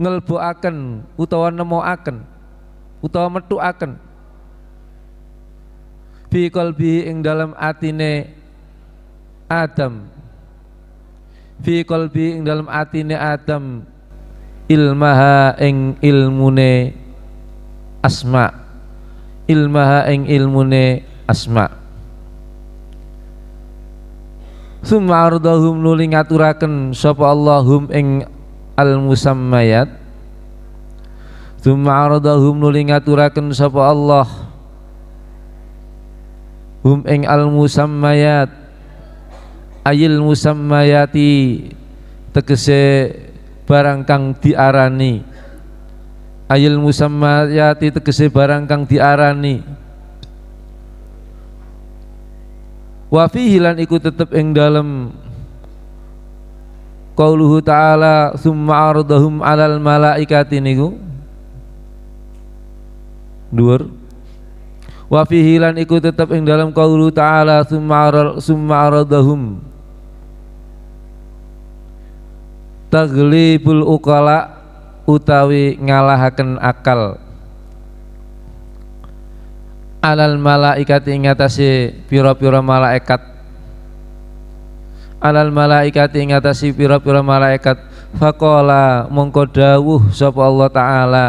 ngelboaken utawa nemuaken, utawa metuaken fi kalbi ing dalam atine Adam fi kalbi ing dalam atine Adam ilmaha ing ilmune asma ilmaha ing ilmune asma' Summa ardahum nuli ngaturaken sapa Allahum ing al-musammayat Thumma aradahum nuli ngaturakan sapa Allah Hum ing al-musammayat Ayil musammayati tegese barang kang diarani Ayil musammayati tegese barang kang diarani Wa fihi lan iku tetep ing dalem qauluhu ta'ala summa ardahum alal malaikati niku dhuwur wa fi hilan iku tetep ing dalam qauluhu ta'ala summa summa ardahum taglibul uqala utawi ngalahaken akal alal malaikat ingatasi piro-piro malaikat alal malaikati ing atasi pira-pira malaikat faqala mongko dawuh sapa Allah taala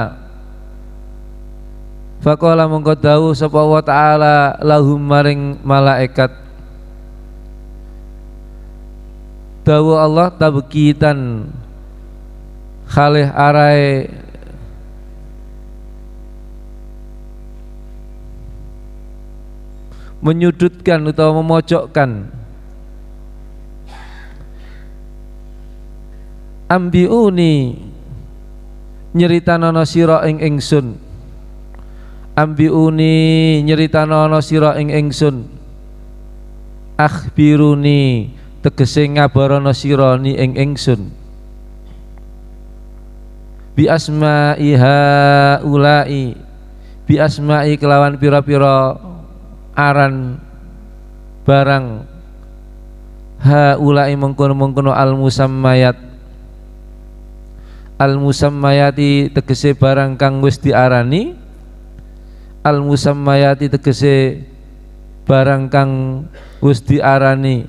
faqala mongko dawuh sapa Allah taala lahum maring malaikat dawuh Allah tabkitan khalih arai menyudutkan atau memojokkan ambiuni nono siro ing ingsun ambiuni nono siro ing ingsun akhbiruni tegese ngabarono siro ni ing ingsun bi asma iha ulai bi asma i kelawan piro piro aran barang ha ulai mengkono-mengkono al musammayat al musammayati tegese barang kang wis diarani al musammayati tegese barang kang wis diarani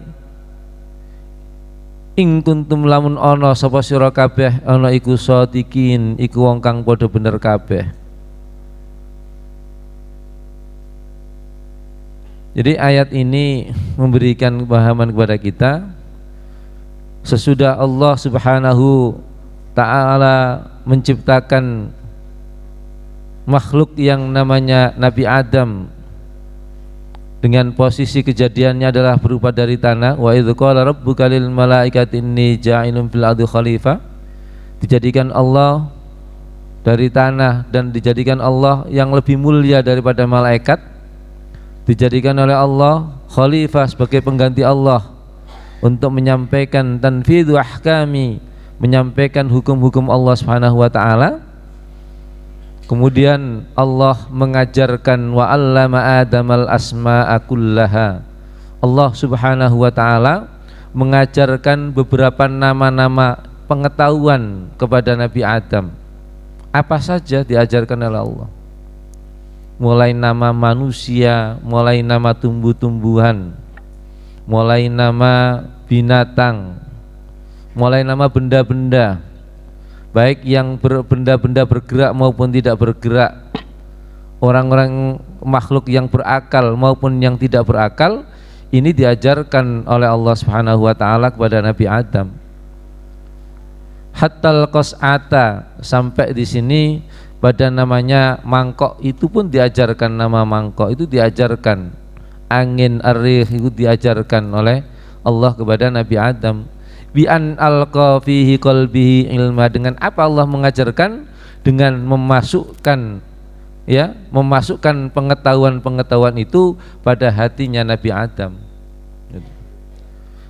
ing kuntum lamun ana sapa sira kabeh ana iku sadikin iku wong kang padha bener kabeh Jadi ayat ini memberikan pemahaman kepada kita sesudah Allah Subhanahu Ta'ala menciptakan makhluk yang namanya Nabi Adam dengan posisi kejadiannya adalah berupa dari tanah wa idh qala rabbuka lil malaikati inni ja'ilun fil ardi khalifah dijadikan Allah dari tanah dan dijadikan Allah yang lebih mulia daripada malaikat dijadikan oleh Allah khalifah sebagai pengganti Allah untuk menyampaikan tanfidhu ahkami menyampaikan hukum-hukum Allah Subhanahu wa taala. Kemudian Allah mengajarkan wa 'allama Adamal asma'a kullaha. Allah Subhanahu wa taala mengajarkan beberapa nama-nama pengetahuan kepada Nabi Adam. Apa saja diajarkan oleh Allah? Mulai nama manusia, mulai nama tumbuh-tumbuhan, mulai nama binatang, mulai nama benda-benda baik yang benda benda-benda bergerak maupun tidak bergerak orang-orang makhluk yang berakal maupun yang tidak berakal ini diajarkan oleh Allah Subhanahu wa taala kepada Nabi Adam. Hatta ata sampai di sini pada namanya mangkok itu pun diajarkan nama mangkok itu diajarkan angin arif itu diajarkan oleh Allah kepada Nabi Adam bi an alqa fihi qalbihi ilma dengan apa Allah mengajarkan dengan memasukkan ya memasukkan pengetahuan-pengetahuan itu pada hatinya Nabi Adam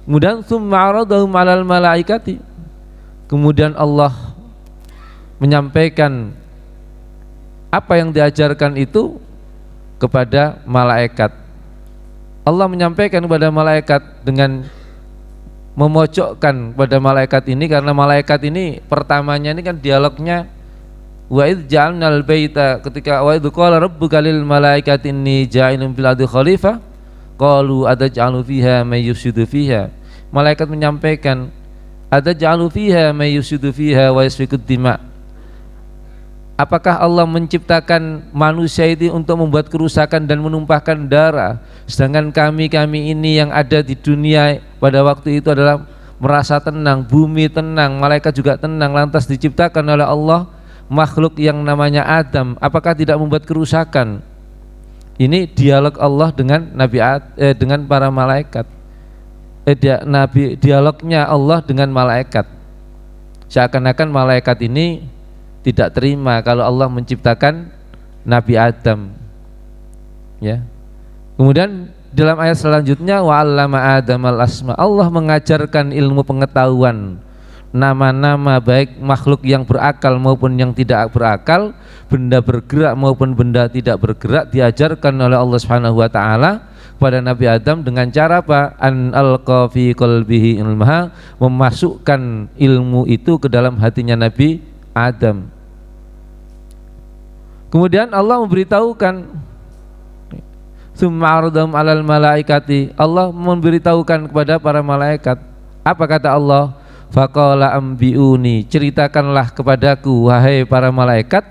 kemudian summaradahum alal malaikati kemudian Allah menyampaikan apa yang diajarkan itu kepada malaikat Allah menyampaikan kepada malaikat dengan memocokkan pada malaikat ini karena malaikat ini pertamanya ini kan dialognya wa id ja'alnal baita ketika wa id qala rabbuka lil malaikati inni ja'ilun fil ardi khalifah qalu ataj'alu fiha may fiha malaikat menyampaikan ada ja'alu fiha may yufsidu fiha wa yasfiku dima Apakah Allah menciptakan manusia itu untuk membuat kerusakan dan menumpahkan darah? Sedangkan kami-kami ini yang ada di dunia pada waktu itu adalah merasa tenang, bumi tenang, malaikat juga tenang, lantas diciptakan oleh Allah makhluk yang namanya Adam. Apakah tidak membuat kerusakan? Ini dialog Allah dengan Nabi Ad, eh, dengan para malaikat. Eh, dia, Nabi dialognya Allah dengan malaikat. Seakan-akan malaikat ini tidak terima kalau Allah menciptakan Nabi Adam. Ya. Kemudian dalam ayat selanjutnya wa 'allama al asma. Allah mengajarkan ilmu pengetahuan nama-nama baik makhluk yang berakal maupun yang tidak berakal, benda bergerak maupun benda tidak bergerak diajarkan oleh Allah Subhanahu wa taala kepada Nabi Adam dengan cara apa? An alqa fi qalbihi ilmaha, memasukkan ilmu itu ke dalam hatinya Nabi Adam. Kemudian Allah memberitahukan Summaradam alal malaikati Allah memberitahukan kepada para malaikat Apa kata Allah? Faqala ambiuni Ceritakanlah kepadaku Wahai para malaikat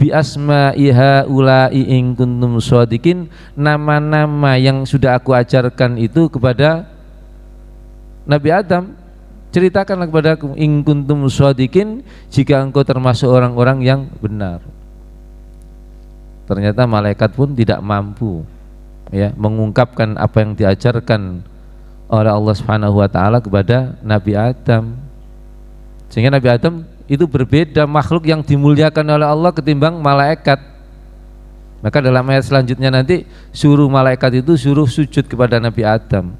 Bi asma'iha ula'i in kuntum suadikin Nama-nama yang sudah aku ajarkan itu kepada Nabi Adam Ceritakanlah kepadaku In kuntum suadikin Jika engkau termasuk orang-orang yang benar ternyata malaikat pun tidak mampu ya mengungkapkan apa yang diajarkan oleh Allah Subhanahu wa taala kepada Nabi Adam. Sehingga Nabi Adam itu berbeda makhluk yang dimuliakan oleh Allah ketimbang malaikat. Maka dalam ayat selanjutnya nanti suruh malaikat itu suruh sujud kepada Nabi Adam.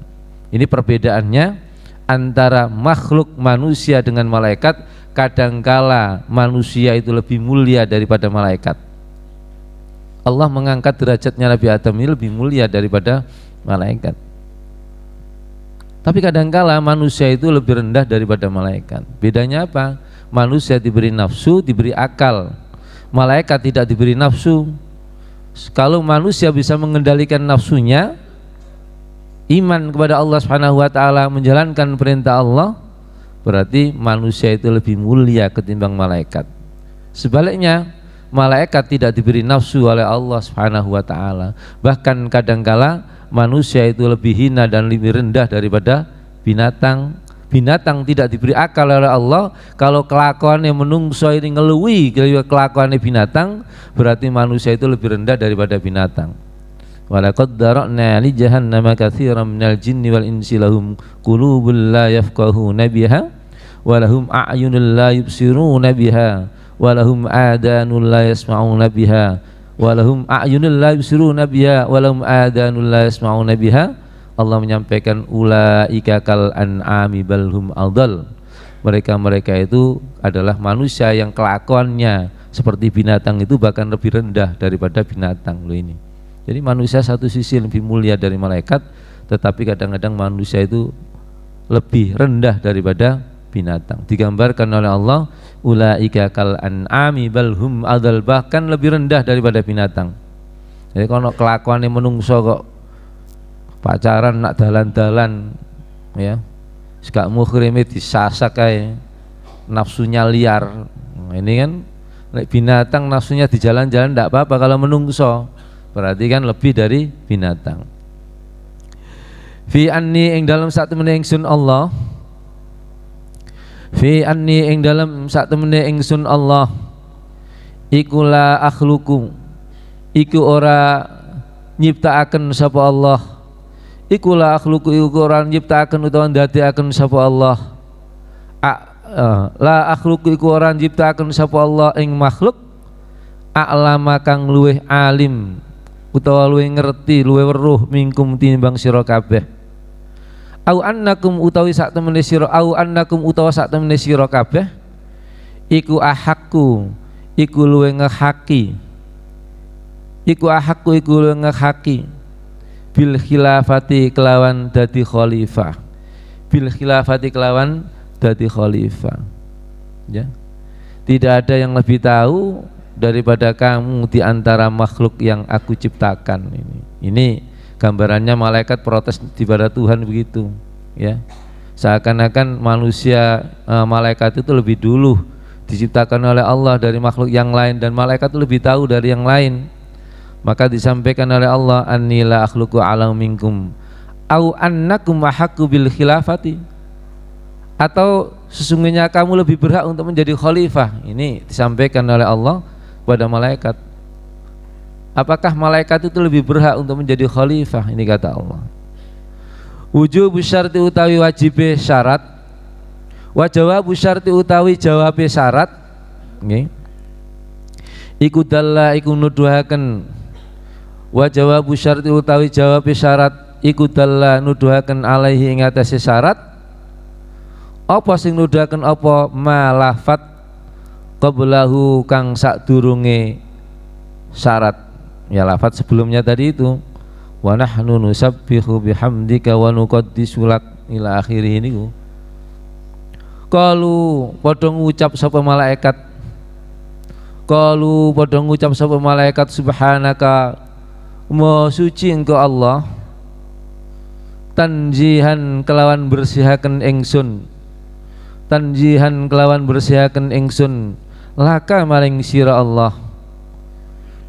Ini perbedaannya antara makhluk manusia dengan malaikat kadangkala manusia itu lebih mulia daripada malaikat Allah mengangkat derajatnya Nabi Adam ini lebih mulia daripada malaikat. Tapi kadangkala manusia itu lebih rendah daripada malaikat. Bedanya apa? Manusia diberi nafsu, diberi akal. Malaikat tidak diberi nafsu. Kalau manusia bisa mengendalikan nafsunya, iman kepada Allah Subhanahu wa taala, menjalankan perintah Allah, berarti manusia itu lebih mulia ketimbang malaikat. Sebaliknya, malaikat tidak diberi nafsu oleh Allah Subhanahu wa taala. Bahkan kadangkala manusia itu lebih hina dan lebih rendah daripada binatang. Binatang tidak diberi akal oleh Allah. Kalau kelakuan yang menungso ini ngeluwi kelakuannya binatang, berarti manusia itu lebih rendah daripada binatang. Walaqad dara'na li jahannam katsiran minal jinni wal insi lahum qulubun la yafqahuna biha wa lahum a'yunun la yubsiruna biha walahum adanul la yasma'una biha walahum a'yunul la yusiruna biha walahum adanul la yasma'una biha Allah menyampaikan ulaika kal an'ami balhum aldal mereka-mereka itu adalah manusia yang kelakuannya seperti binatang itu bahkan lebih rendah daripada binatang lo ini jadi manusia satu sisi lebih mulia dari malaikat tetapi kadang-kadang manusia itu lebih rendah daripada binatang digambarkan oleh Allah ulaika kal an'ami bal hum adal bahkan lebih rendah daripada binatang jadi kalau kelakuan yang menungso kok pacaran nak dalan-dalan ya sekak mukhrime disasak kayak nafsunya liar ini kan binatang nafsunya di jalan-jalan tidak apa-apa kalau menungso berarti kan lebih dari binatang fi anni ing dalam satu meningsun Allah fi anni ing dalem sak temene ingsun Allah ikula akhluku iku ora nyiptakaken sapa Allah ikula akhluku iku ora nyiptakaken utawa ndadekaken sapa Allah A, uh, la akhluku iku ora nyiptakaken sapa Allah ing makhluk a'lama kang luweh alim utawa luweh ngerti luweh weruh mingkum tinimbang sira kabeh au annakum utawi sak temene sira au annakum utawa sak temene sira kabeh iku ahakku iku luwe ngehaki iku ahakku iku luwe ngehaki bil khilafati kelawan dadi khalifah bil khilafati kelawan dadi khalifah ya tidak ada yang lebih tahu daripada kamu di antara makhluk yang aku ciptakan ini ini gambarannya malaikat protes kepada Tuhan begitu ya seakan-akan manusia e, malaikat itu lebih dulu diciptakan oleh Allah dari makhluk yang lain dan malaikat itu lebih tahu dari yang lain maka disampaikan oleh Allah annila akhluqu alam minkum au annakum mahaku bil khilafati atau sesungguhnya kamu lebih berhak untuk menjadi khalifah ini disampaikan oleh Allah kepada malaikat Apakah malaikat itu lebih berhak untuk menjadi khalifah? Ini kata Allah. Wujub syarti utawi wajib syarat. Wajawa syarti utawi jawab syarat. Nggih. Iku dalla iku nuduhaken wa jawabu syarti utawi jawab syarat iku dalla nuduhaken alaihi ing atase syarat apa sing nuduhaken apa malafat qablahu kang sadurunge syarat ya lafat sebelumnya tadi itu wa nahnu nusabbihu bihamdika wa nuqaddisu lak ila akhirih niku kalu padha ngucap sapa malaikat kalu padha ngucap sapa malaikat subhanaka mo suci engkau Allah tanjihan kelawan bersihaken ingsun tanjihan kelawan bersihaken ingsun laka maring sira Allah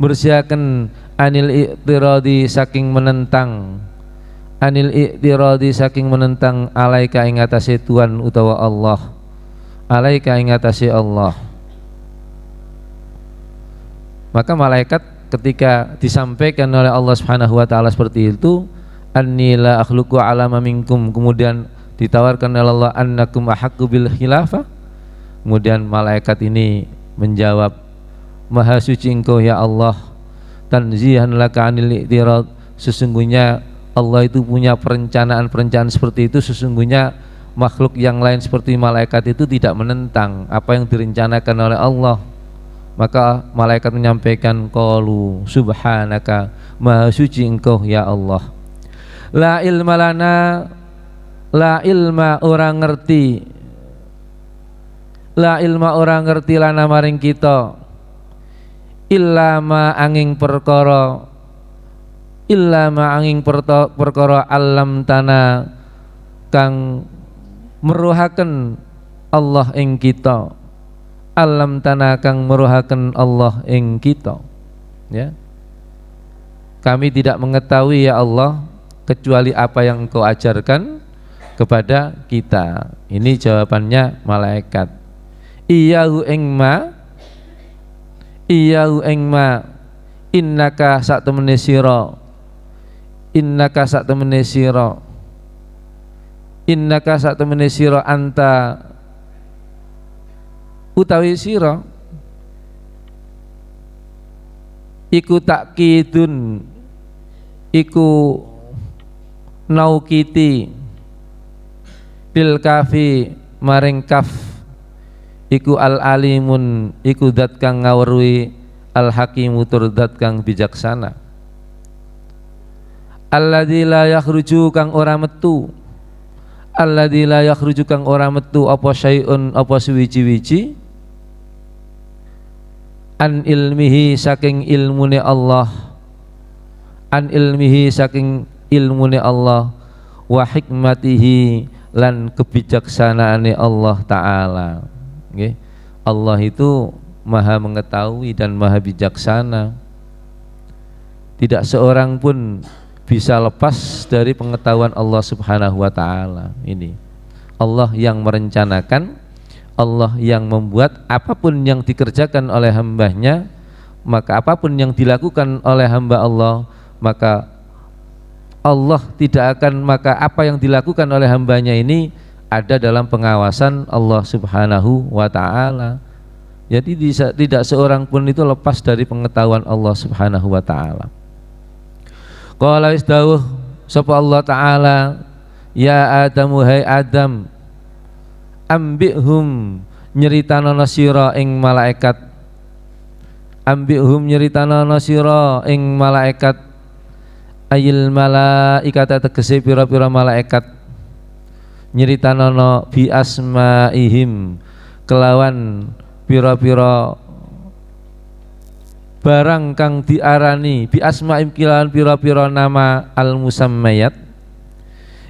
bersiakan anil iktiradi saking menentang anil iktiradi saking menentang alaika ingatasi Tuhan utawa Allah alaika ingatasi Allah maka malaikat ketika disampaikan oleh Allah Subhanahu wa taala seperti itu annila akhluku alama minkum kemudian ditawarkan oleh Allah annakum ahakku bil khilafah kemudian malaikat ini menjawab Maha suci engkau ya Allah Tanzihan laka anil iktirad Sesungguhnya Allah itu punya perencanaan-perencanaan seperti itu Sesungguhnya makhluk yang lain seperti malaikat itu tidak menentang Apa yang direncanakan oleh Allah Maka malaikat menyampaikan Qalu subhanaka Maha suci engkau ya Allah La ilma lana La ilma orang ngerti La ilma orang ngerti lana maring kita illama angin perkara illama angin perkara alam tanah kang meruhaken Allah ing kita alam tanah kang meruhaken Allah ing kita ya kami tidak mengetahui ya Allah kecuali apa yang kau ajarkan kepada kita ini jawabannya malaikat Iya ing ma Iyau engma ma innaka sak temene sira innaka sak temene sira innaka sak temene anta utawi sira iku takkidun iku naukiti bil kafi maring kaf iku al alimun iku dat kang ngawrui al hakimu tur dat kang bijaksana alladzi la yakhruju kang ora metu alladzi la yakhruju kang ora metu apa syai'un apa suwiji-wiji an ilmihi saking ilmune Allah an ilmihi saking ilmune Allah wa hikmatihi lan kebijaksanaane Allah taala okay. Allah itu maha mengetahui dan maha bijaksana tidak seorang pun bisa lepas dari pengetahuan Allah subhanahu wa ta'ala ini Allah yang merencanakan Allah yang membuat apapun yang dikerjakan oleh hambanya maka apapun yang dilakukan oleh hamba Allah maka Allah tidak akan maka apa yang dilakukan oleh hambanya ini ada dalam pengawasan Allah Subhanahu wa taala. Jadi tidak seorang pun itu lepas dari pengetahuan Allah Subhanahu wa taala. Qala istawuh sapa Allah taala ya Adam, hai Adam ambihum nyeritana nasira ing malaikat ambihum nyeritana nasira ing malaikat ayil malaikat tegese pira-pira malaikat nyerita Nono bi asma ihim kelawan piro-piro barang kang diarani bi asma im kelawan piro-piro nama al musammayat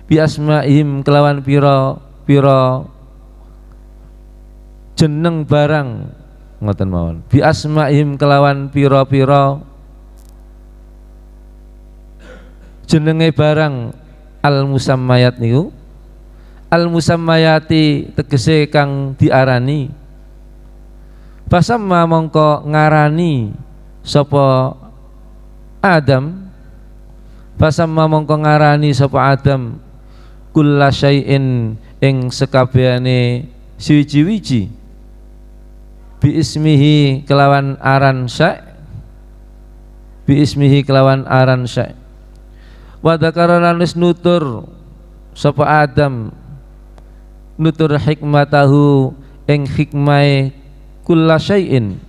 bi asma ihim kelawan piro-piro jeneng barang ngoten mawon bi asma ihim kelawan piro-piro jenenge barang al musammayat niku al musammayati tegese kang diarani fasamma mongko ngarani sapa Adam fasamma mongko ngarani sapa Adam kulla syai'in ing sekabehane siji-wiji bi ismihi kelawan aran syai' bi ismihi kelawan aran syai' wa dzakara nutur sapa Adam nutur hikmatahu ing hikmai kulla syai'in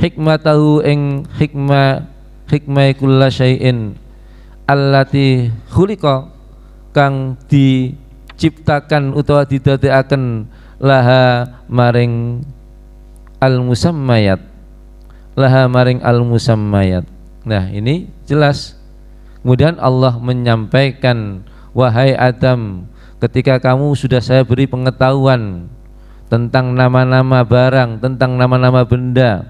hikmatahu ing hikma hikmai kulla syai'in allati khuliqa kang diciptakan utawa didadekaken laha maring al musammayat laha maring al musammayat nah ini jelas kemudian Allah menyampaikan wahai Adam ketika kamu sudah saya beri pengetahuan tentang nama-nama barang, tentang nama-nama benda,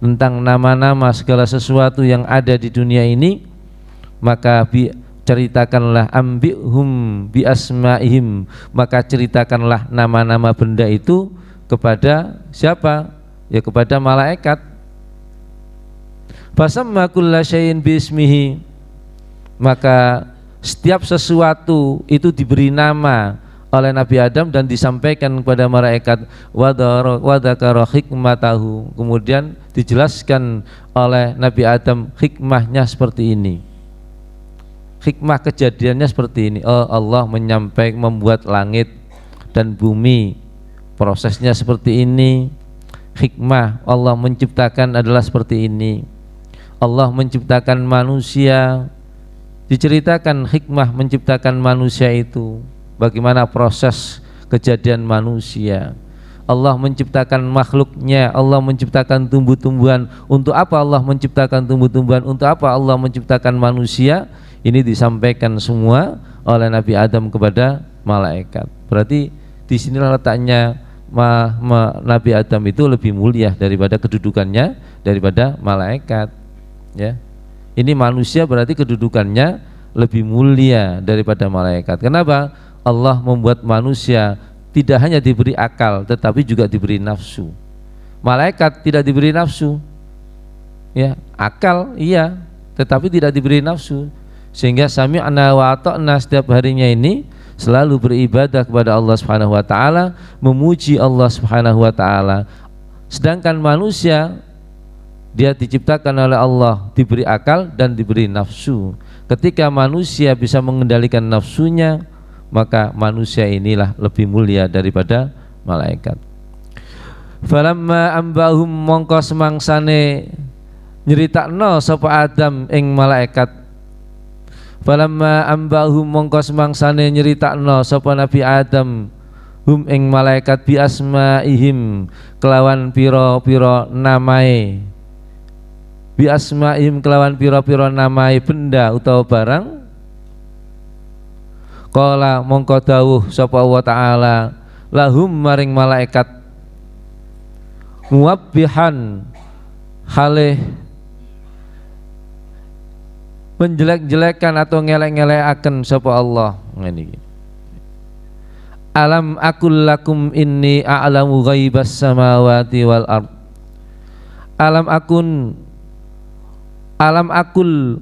tentang nama-nama segala sesuatu yang ada di dunia ini, maka bi ceritakanlah ambihum bi asmaihim, maka ceritakanlah nama-nama benda itu kepada siapa? Ya kepada malaikat. Fasamma kullasyai'in bismihi. Maka setiap sesuatu itu diberi nama oleh Nabi Adam dan disampaikan kepada malaikat wadakara hikmatahu kemudian dijelaskan oleh Nabi Adam hikmahnya seperti ini hikmah kejadiannya seperti ini oh Allah menyampaikan membuat langit dan bumi prosesnya seperti ini hikmah Allah menciptakan adalah seperti ini Allah menciptakan manusia diceritakan hikmah menciptakan manusia itu bagaimana proses kejadian manusia Allah menciptakan makhluknya Allah menciptakan tumbuh-tumbuhan untuk apa Allah menciptakan tumbuh-tumbuhan untuk apa Allah menciptakan manusia ini disampaikan semua oleh Nabi Adam kepada malaikat berarti di disinilah letaknya ma, ma, Nabi Adam itu lebih mulia daripada kedudukannya daripada malaikat ya ini manusia berarti kedudukannya lebih mulia daripada malaikat. Kenapa? Allah membuat manusia tidak hanya diberi akal tetapi juga diberi nafsu. Malaikat tidak diberi nafsu. Ya, akal iya, tetapi tidak diberi nafsu. Sehingga sami'na wa ata'na setiap harinya ini selalu beribadah kepada Allah Subhanahu wa taala, memuji Allah Subhanahu wa taala. Sedangkan manusia dia diciptakan oleh Allah, diberi akal dan diberi nafsu. Ketika manusia bisa mengendalikan nafsunya, maka manusia inilah lebih mulia daripada malaikat. Falamma ambahum mangsane nyerita nyeritakno sopa Adam ing malaikat. Falamma ambahum mangsane nyerita nyeritakno sopa Nabi Adam hum ing malaikat biasma ihim kelawan piro piro namae bi asmaim kelawan piro-piro namai benda utawa barang Kala mongko dawuh sapa Allah taala lahum maring malaikat muwabbihan hale menjelek-jelekan atau ngelek-ngelekaken sapa Allah ngene Alam akul lakum inni a'lamu ghaibas samawati wal ard Alam akun alam akul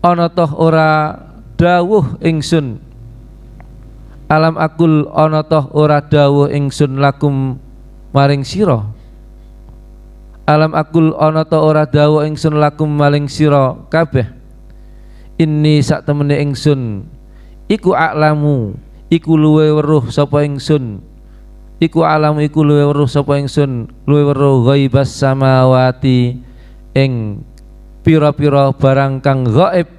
ana toh ora dawuh ingsun alam akul ana toh ora dawuh ingsun lakum maring sira alam akul ana toh ora dawuh ingsun lakum maring sira kabeh inni sak temene ingsun iku aklamu iku luwe weruh sapa ingsun iku alam iku luwe weruh sapa ingsun luwe weruh ghaibas samawati ing piro-piro barang kang gaib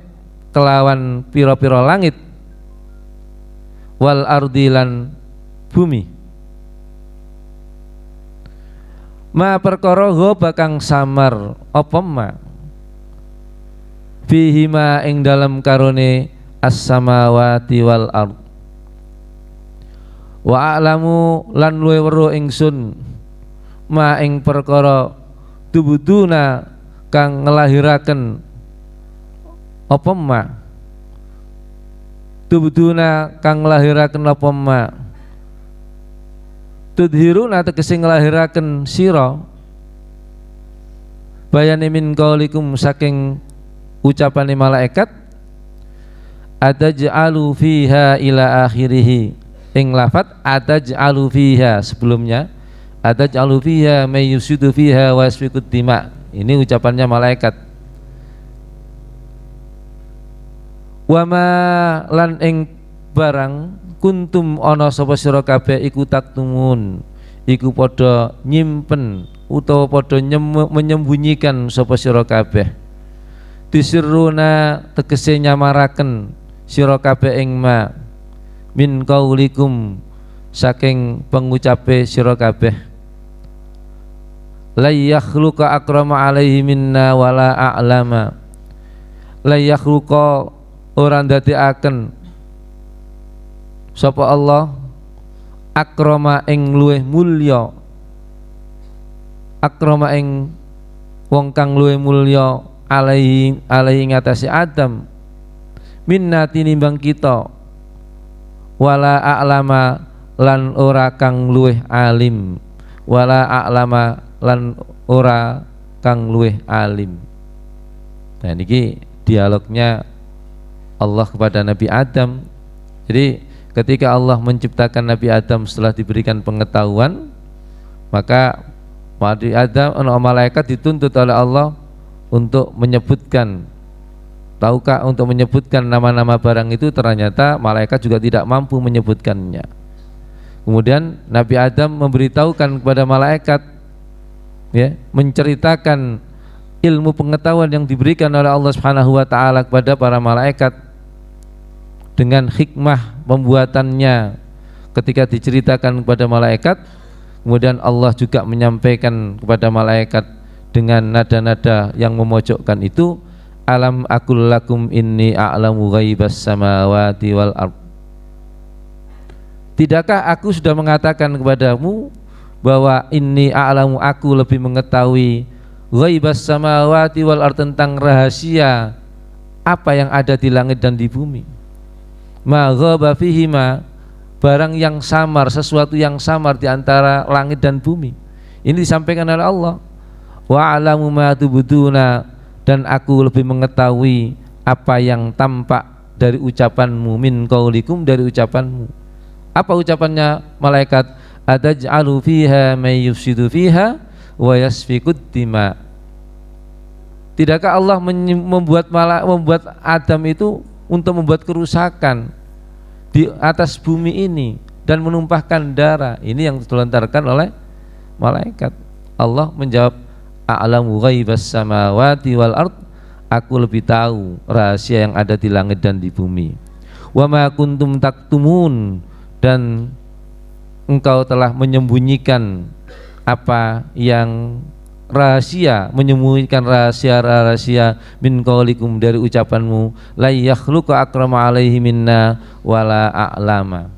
kelawan piro-piro langit wal ardilan bumi ma perkara bakang samar apa ma bihima ing dalam karone as-samawati wal ard wa a'lamu lan luwe weruh ingsun ma ing perkara tubuduna kang ngelahirakan apa ma tubuduna kang ngelahirakan apa ma tudhiruna tegese ngelahirakan siro bayani min kaulikum saking ucapani malaikat ja'alu fiha ila akhirih ing lafat ja'alu fiha sebelumnya ja'alu fiha may fiha wa dima ini ucapannya malaikat. Wama lan ing barang kuntum ana sapa sira kabeh iku taktumun iku padha nyimpen utawa padha menyembunyikan sapa sira kabeh disirruna tegese nyamaraken sira kabeh ing ma min kaulikum saking pengucape sira kabeh la akrama alaihi minna wala a'lama la orang dati akan sapa Allah akrama ing luweh mulya akrama ing wong kang luweh mulya alaihi alaihi ngatasi Adam minna tinimbang kita wala a'lama lan ora kang luweh alim wala a'lama lan ora kang luweh alim nah niki dialognya Allah kepada Nabi Adam jadi ketika Allah menciptakan Nabi Adam setelah diberikan pengetahuan maka Nabi Adam anak malaikat dituntut oleh Allah untuk menyebutkan tahukah untuk menyebutkan nama-nama barang itu ternyata malaikat juga tidak mampu menyebutkannya kemudian Nabi Adam memberitahukan kepada malaikat ya menceritakan ilmu pengetahuan yang diberikan oleh Allah Subhanahu wa taala kepada para malaikat dengan hikmah pembuatannya ketika diceritakan kepada malaikat kemudian Allah juga menyampaikan kepada malaikat dengan nada-nada yang memojokkan itu alam akul lakum inni a'lamu ghaibas samawati wal ard Tidakkah aku sudah mengatakan kepadamu bahwa ini a'lamu aku lebih mengetahui ghaibas samawati wal ard tentang rahasia apa yang ada di langit dan di bumi ma ghaba fihima barang yang samar sesuatu yang samar di antara langit dan bumi ini disampaikan oleh Allah wa a'lamu ma tubuduna dan aku lebih mengetahui apa yang tampak dari ucapanmu min kaulikum dari ucapanmu apa ucapannya malaikat ataj'alu fiha may yufsidu fiha wa yasfikud dima Tidakkah Allah membuat malah membuat Adam itu untuk membuat kerusakan di atas bumi ini dan menumpahkan darah. Ini yang dilontarkan oleh malaikat. Allah menjawab a'lamu ghaibas samawati wal ard. Aku lebih tahu rahasia yang ada di langit dan di bumi. Wa ma kuntum taktumun dan engkau telah menyembunyikan apa yang rahasia menyembunyikan rahasia-rahasia min qaulikum dari ucapanmu la yakhluqu akrama alaihi minna wala a'lama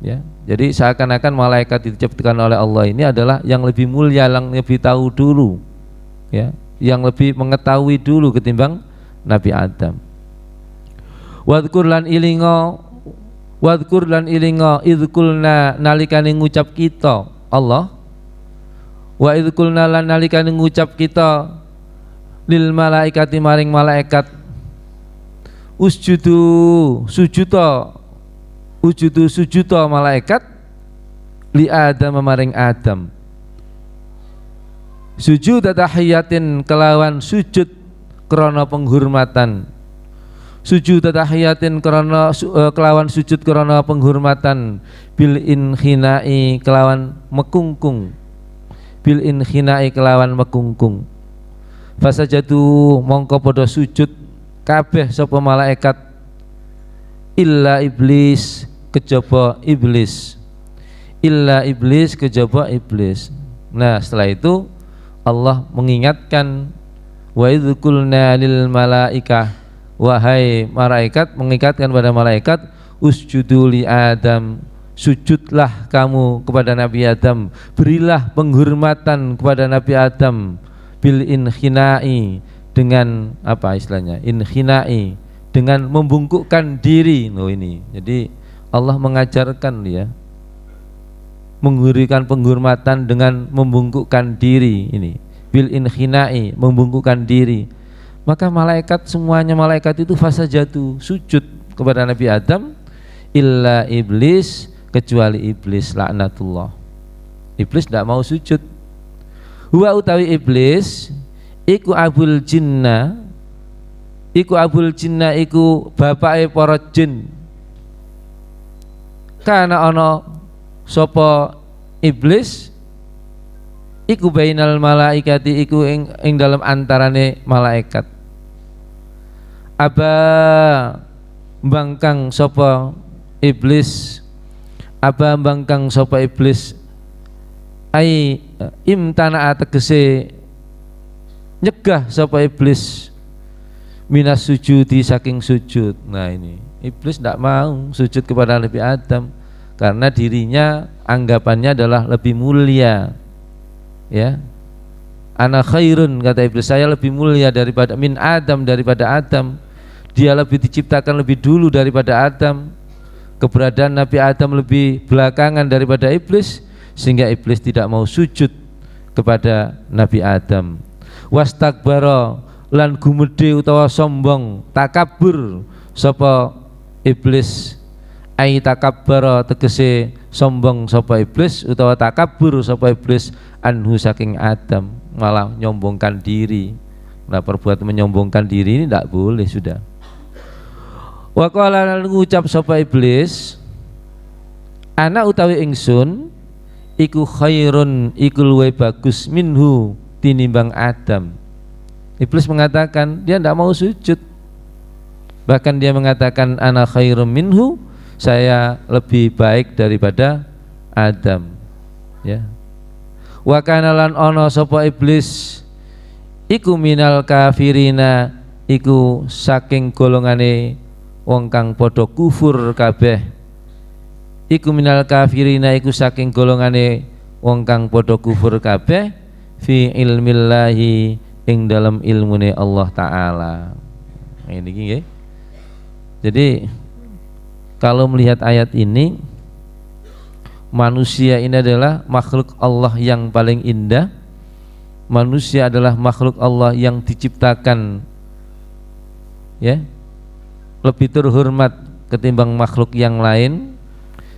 ya jadi seakan-akan malaikat diciptakan oleh Allah ini adalah yang lebih mulia yang lebih tahu dulu ya yang lebih mengetahui dulu ketimbang Nabi Adam wadkur lan ilingo Wadkur lan ilinga idkulna nalikani ngucap kita Allah Wa idkulna lan nalikani ngucap kita lil malaikati maring malaikat usjudu sujuto ujudu sujuto malaikat li Adam maring Adam sujud tahiyatin kelawan sujud krono penghormatan sujud tahiyatin karena uh, eh, kelawan sujud karena penghormatan bil inhinai kelawan mekungkung bil inhinai kelawan mekungkung fasa jatuh mongko podo sujud kabeh sapa malaikat illa iblis kejaba iblis illa iblis kejaba iblis nah setelah itu Allah mengingatkan wa idh lil malaikah wahai malaikat mengikatkan pada malaikat usjuduli Adam sujudlah kamu kepada Nabi Adam berilah penghormatan kepada Nabi Adam bil inhinai dengan apa istilahnya inhinai dengan membungkukkan diri no oh, ini jadi Allah mengajarkan ya menghurikan penghormatan dengan membungkukkan diri ini bil inhinai membungkukkan diri maka malaikat semuanya malaikat itu fasa jatuh sujud kepada Nabi Adam illa iblis kecuali iblis laknatullah iblis tidak mau sujud huwa utawi iblis iku abul jinna iku abul jinna iku bapak para jin karena ono sopo iblis iku bainal malaikati iku ing, ing dalam antarane malaikat aba bangkang sopo iblis aba bangkang sopo iblis ai imtana se, nyegah sopo iblis minas sujudi saking sujud nah ini iblis tidak mau sujud kepada lebih Adam karena dirinya anggapannya adalah lebih mulia ya ana khairun kata iblis saya lebih mulia daripada min Adam daripada Adam dia lebih diciptakan lebih dulu daripada Adam keberadaan Nabi Adam lebih belakangan daripada iblis sehingga iblis tidak mau sujud kepada Nabi Adam was takbaro lan gumede utawa sombong takabur sapa iblis ai takabara tegese sombong sapa iblis utawa takabur sapa iblis anhu saking Adam malah nyombongkan diri nah perbuatan menyombongkan diri ini tidak boleh sudah wakala ngucap sapa iblis anak utawi ingsun iku khairun iku luwe bagus minhu tinimbang Adam iblis mengatakan dia tidak mau sujud bahkan dia mengatakan anak khairun minhu saya lebih baik daripada Adam ya wa kana lan ana iblis iku minal kafirina iku saking golongane wong kang padha kufur kabeh iku minal kafirina iku saking golongane wong kang padha kufur kabeh fi ilmillahi ing dalam ilmune Allah taala ini nggih jadi kalau melihat ayat ini manusia ini adalah makhluk Allah yang paling indah manusia adalah makhluk Allah yang diciptakan ya lebih terhormat ketimbang makhluk yang lain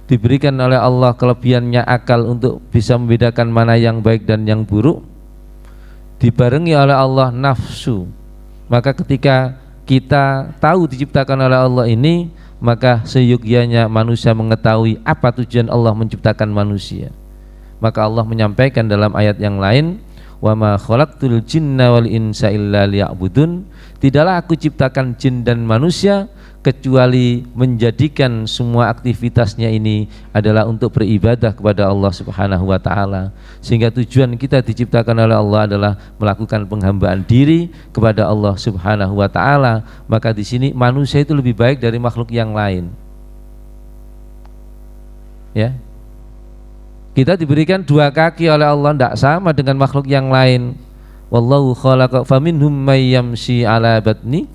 diberikan oleh Allah kelebihannya akal untuk bisa membedakan mana yang baik dan yang buruk dibarengi oleh Allah nafsu maka ketika kita tahu diciptakan oleh Allah ini maka seyogyanya manusia mengetahui apa tujuan Allah menciptakan manusia maka Allah menyampaikan dalam ayat yang lain wa ma khalaqtul jinna wal insa illa liya'budun tidaklah aku ciptakan jin dan manusia kecuali menjadikan semua aktivitasnya ini adalah untuk beribadah kepada Allah Subhanahu wa taala sehingga tujuan kita diciptakan oleh Allah adalah melakukan penghambaan diri kepada Allah Subhanahu wa taala maka di sini manusia itu lebih baik dari makhluk yang lain ya kita diberikan dua kaki oleh Allah tidak sama dengan makhluk yang lain. Wallahu khalaqa faminhum may yamshi ala batni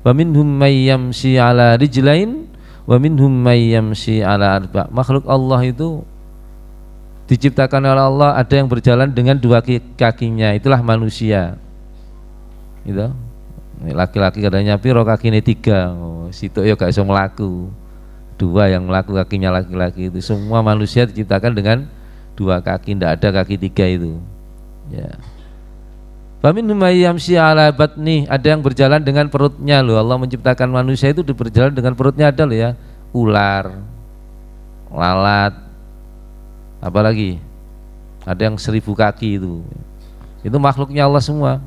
wa minhum may yamshi ala rijlain wa minhum may yamshi ala arba. Makhluk Allah itu diciptakan oleh Allah ada yang berjalan dengan dua kakinya. Itulah manusia. Gitu. Laki-laki katanya piro kaki ini tiga. Oh, situ ya gak bisa melaku dua yang melaku kakinya laki-laki itu semua manusia diciptakan dengan dua kaki tidak ada kaki tiga itu ya Bamin humayamsi ala batni ada yang berjalan dengan perutnya loh Allah menciptakan manusia itu berjalan dengan perutnya ada loh ya ular lalat apalagi ada yang seribu kaki itu itu makhluknya Allah semua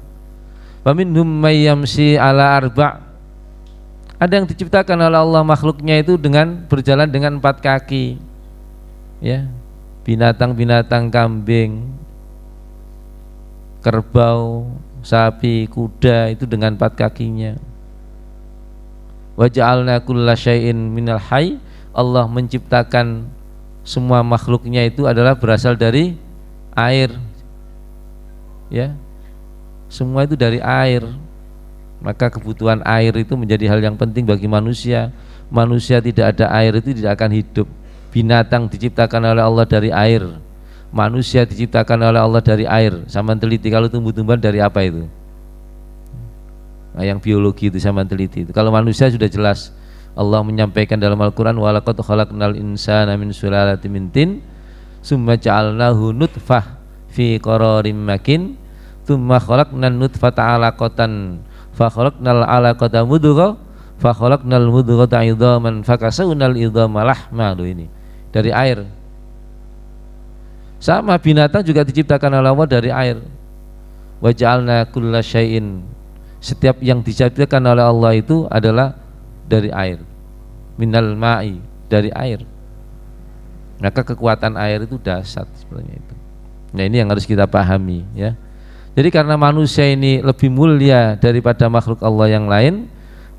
Bamin humayamsi ala arba' Ada yang diciptakan oleh Allah makhluknya itu dengan berjalan dengan empat kaki. Ya. Binatang-binatang kambing, kerbau, sapi, kuda itu dengan empat kakinya. Waja'alna kulla syai'in minal hayy. Allah menciptakan semua makhluknya itu adalah berasal dari air. Ya. Semua itu dari air. Maka kebutuhan air itu menjadi hal yang penting bagi manusia. Manusia tidak ada air itu tidak akan hidup. Binatang diciptakan oleh Allah dari air. Manusia diciptakan oleh Allah dari air. Sama teliti kalau tumbuh-tumbuhan dari apa itu? Nah, yang biologi itu sama teliti itu. Kalau manusia sudah jelas Allah menyampaikan dalam Al-Qur'an walakot khalaqnal insana min sulalati mintin summa ja'alnahu nutfah fi qararin makin thumma khalaqnan nutfata 'alaqatan fa khalaqnal alaqata mudghah fa khalaqnal mudghata idhaman fakasawnal idhama lahma ini dari air sama binatang juga diciptakan oleh Allah dari air waja'alna kulla syai'in setiap yang diciptakan oleh Allah itu adalah dari air minal ma'i dari air maka kekuatan air itu dasar sebenarnya itu nah ini yang harus kita pahami ya jadi karena manusia ini lebih mulia daripada makhluk Allah yang lain,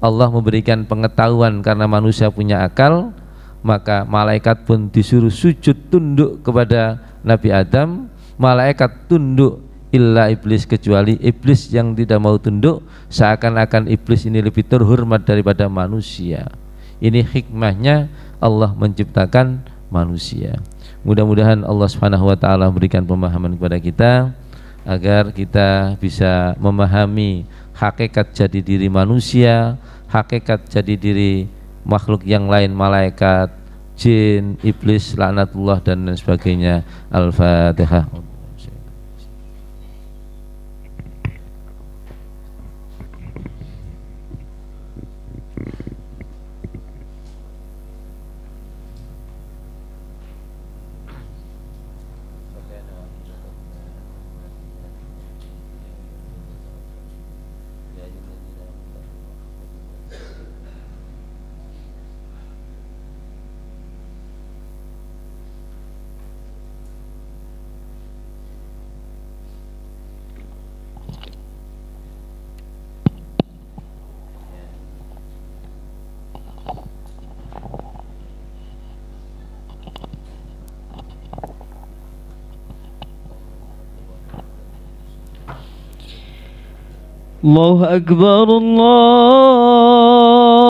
Allah memberikan pengetahuan karena manusia punya akal, maka malaikat pun disuruh sujud tunduk kepada Nabi Adam, malaikat tunduk illa iblis kecuali iblis yang tidak mau tunduk seakan-akan iblis ini lebih terhormat daripada manusia. Ini hikmahnya Allah menciptakan manusia. Mudah-mudahan Allah Subhanahu wa taala memberikan pemahaman kepada kita agar kita bisa memahami hakikat jadi diri manusia, hakikat jadi diri makhluk yang lain malaikat, jin, iblis, laknatullah dan lain sebagainya. Al-Fatihah. الله أكبر الله